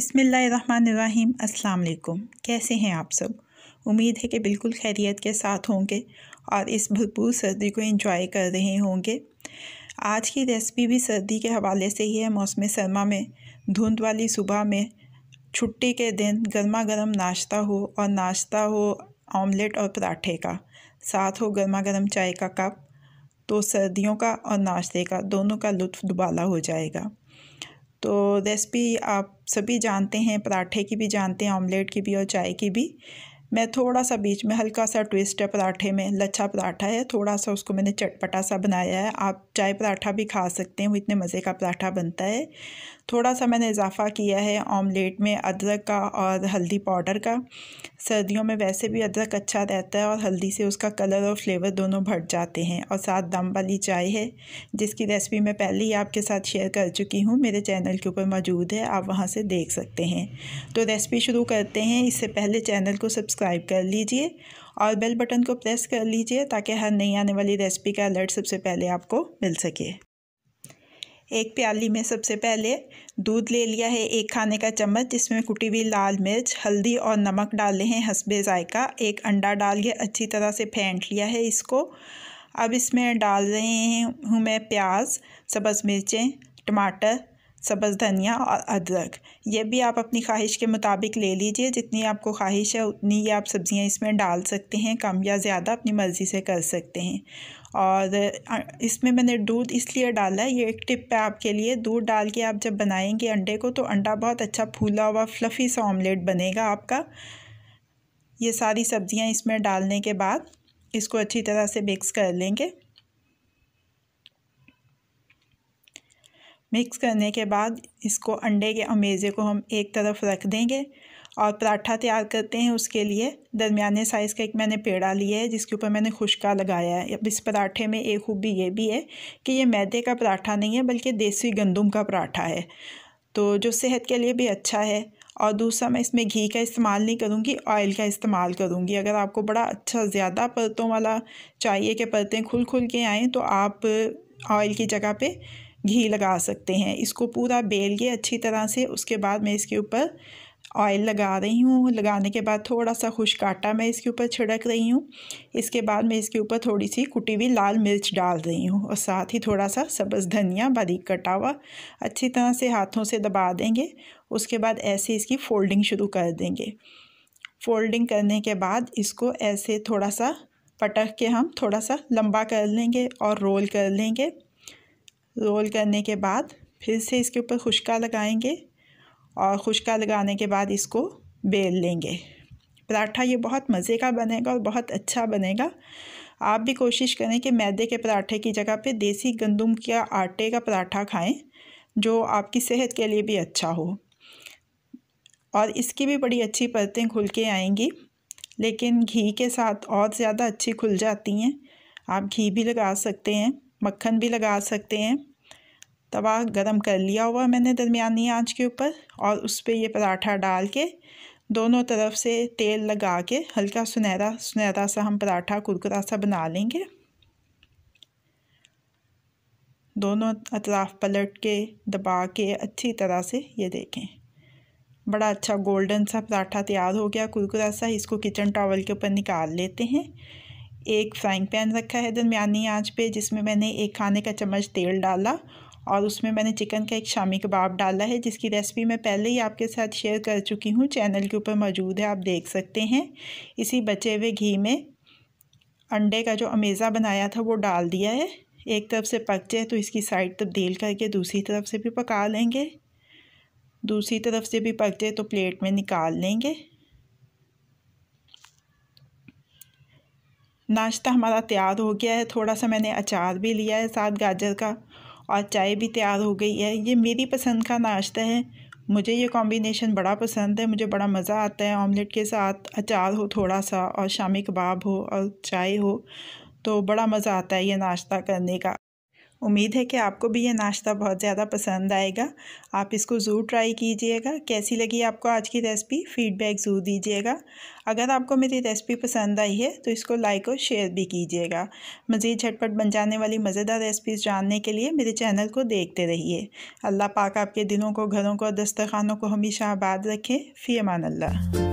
अस्सलाम वालेकुम कैसे हैं आप सब उम्मीद है कि बिल्कुल खैरियत के साथ होंगे और इस भरपूर सर्दी को एंजॉय कर रहे होंगे आज की रेसिपी भी सर्दी के हवाले से ही है मौसम सरमा में धुंध वाली सुबह में छुट्टी के दिन गर्मा गर्म नाश्ता हो और नाश्ता हो ऑमलेट और पराठे का साथ हो गर्मा गर्म चाय का कप तो सर्दियों का और नाश्ते का दोनों का लुत्फ दुबाला हो जाएगा तो रेसिपी आप सभी जानते हैं पराठे की भी जानते हैं ऑमलेट की भी और चाय की भी मैं थोड़ा सा बीच में हल्का सा ट्विस्ट है पराठे में लच्छा पराठा है थोड़ा सा उसको मैंने चटपटा सा बनाया है आप चाय पराठा भी खा सकते हैं वो इतने मज़े का पराठा बनता है थोड़ा सा मैंने इजाफ़ा किया है ऑमलेट में अदरक का और हल्दी पाउडर का सर्दियों में वैसे भी अदरक अच्छा रहता है और हल्दी से उसका कलर और फ्लेवर दोनों भट जाते हैं और साथ दम वाली चाय है जिसकी रेसिपी मैं पहले ही आपके साथ शेयर कर चुकी हूँ मेरे चैनल के ऊपर मौजूद है आप वहाँ से देख सकते हैं तो रेसिपी शुरू करते हैं इससे पहले चैनल को सब्सक्राइब सब्सक्राइब कर लीजिए और बेल बटन को प्रेस कर लीजिए ताकि हर नई आने वाली रेसिपी का अलर्ट सबसे पहले आपको मिल सके एक प्याली में सबसे पहले दूध ले लिया है एक खाने का चम्मच जिसमें कुटी हुई लाल मिर्च हल्दी और नमक डाले हैं हंसबे ज़ायका एक अंडा डाल के अच्छी तरह से फेंट लिया है इसको अब इसमें डाल रहे हैं हूँ मैं प्याज सब्ज़ मिर्चें टमाटर सब्ज़ धनिया और अदरक ये भी आप अपनी ख्वाहिश के मुताबिक ले लीजिए जितनी आपको ख्वाहिश है उतनी ही आप सब्ज़ियाँ इसमें डाल सकते हैं कम या ज़्यादा अपनी मर्ज़ी से कर सकते हैं और इसमें मैंने दूध इसलिए डाला है ये एक टिप है आपके लिए दूध डाल के आप जब बनाएंगे अंडे को तो अंडा बहुत अच्छा फूला हुआ फ्लफ़ी सा ऑमलेट बनेगा आपका ये सारी सब्ज़ियाँ इसमें डालने के बाद इसको अच्छी तरह से मिक्स कर लेंगे मिक्स करने के बाद इसको अंडे के अमेज़े को हम एक तरफ रख देंगे और पराठा तैयार करते हैं उसके लिए दरमियाने साइज़ का एक मैंने पेड़ा लिया है जिसके ऊपर मैंने खुशका लगाया है अब इस पराठे में एक खूबी ये भी है कि ये मैदे का पराठा नहीं है बल्कि देसी गंदम का पराठा है तो जो सेहत के लिए भी अच्छा है और दूसरा मैं इसमें घी का इस्तेमाल नहीं करूँगी ऑयल का इस्तेमाल करूँगी अगर आपको बड़ा अच्छा ज़्यादा परतों वाला चाहिए कि परतें खुल खुल के आएँ तो आप ऑयल की जगह पर घी लगा सकते हैं इसको पूरा बेल के अच्छी तरह से उसके बाद मैं इसके ऊपर ऑयल लगा रही हूँ लगाने के बाद थोड़ा सा खुश्क आटा मैं इसके ऊपर छिड़क रही हूँ इसके बाद मैं इसके ऊपर थोड़ी सी कुटी हुई लाल मिर्च डाल रही हूँ और साथ ही थोड़ा सा सब्ज़ धनिया बारीक कटा हुआ अच्छी तरह से हाथों से दबा देंगे उसके बाद ऐसे इसकी फ़ोल्डिंग शुरू कर देंगे फोल्डिंग करने के बाद इसको ऐसे थोड़ा सा पटक के हम थोड़ा सा लंबा कर लेंगे और रोल कर लेंगे रोल करने के बाद फिर से इसके ऊपर खुशका लगाएंगे और खुशका लगाने के बाद इसको बेल लेंगे पराठा ये बहुत मज़े का बनेगा और बहुत अच्छा बनेगा आप भी कोशिश करें कि मैदे के पराठे की जगह पे देसी गंदम के आटे का पराठा खाएं जो आपकी सेहत के लिए भी अच्छा हो और इसकी भी बड़ी अच्छी परतें खुल के आएंगी लेकिन घी के साथ और ज़्यादा अच्छी खुल जाती हैं आप घी भी लगा सकते हैं मक्खन भी लगा सकते हैं तवा गरम कर लिया हुआ मैंने दरमियानी आंच के ऊपर और उस पर ये पराठा डाल के दोनों तरफ से तेल लगा के हल्का सुनहरा सुनहरा सा हम पराठा कुरकुरा सा बना लेंगे दोनों अतराफ पलट के दबा के अच्छी तरह से ये देखें बड़ा अच्छा गोल्डन सा पराठा तैयार हो गया कुरकुरा सा इसको किचन टॉवल के ऊपर निकाल लेते हैं एक फ्राइंग पैन रखा है दरमियानी आंच पे जिसमें मैंने एक खाने का चम्मच तेल डाला और उसमें मैंने चिकन का एक शामी कबाब डाला है जिसकी रेसिपी मैं पहले ही आपके साथ शेयर कर चुकी हूँ चैनल के ऊपर मौजूद है आप देख सकते हैं इसी बचे हुए घी में अंडे का जो अमेज़ा बनाया था वो डाल दिया है एक तरफ से पक जाए तो इसकी साइड तब्दील करके दूसरी तरफ से भी पका लेंगे दूसरी तरफ से भी पक जाए तो प्लेट में निकाल लेंगे नाश्ता हमारा तैयार हो गया है थोड़ा सा मैंने अचार भी लिया है साथ गाजर का और चाय भी तैयार हो गई है ये मेरी पसंद का नाश्ता है मुझे ये कॉम्बिनेशन बड़ा पसंद है मुझे बड़ा मज़ा आता है ऑमलेट के साथ अचार हो थोड़ा सा और शामी कबाब हो और चाय हो तो बड़ा मज़ा आता है ये नाश्ता करने का उम्मीद है कि आपको भी ये नाश्ता बहुत ज़्यादा पसंद आएगा आप इसको ज़रूर ट्राई कीजिएगा कैसी लगी आपको आज की रेसिपी फीडबैक ज़रूर दीजिएगा अगर आपको मेरी रेसिपी पसंद आई है तो इसको लाइक और शेयर भी कीजिएगा मज़ीद झटपट बन जाने वाली मज़ेदार रेसिपीज़ जानने के लिए मेरे चैनल को देखते रहिए अल्लाह पाक आपके दिलों को घरों को और दस्तरखानों को हमेशा आबाद रखें फ़ी अमान अल्लाह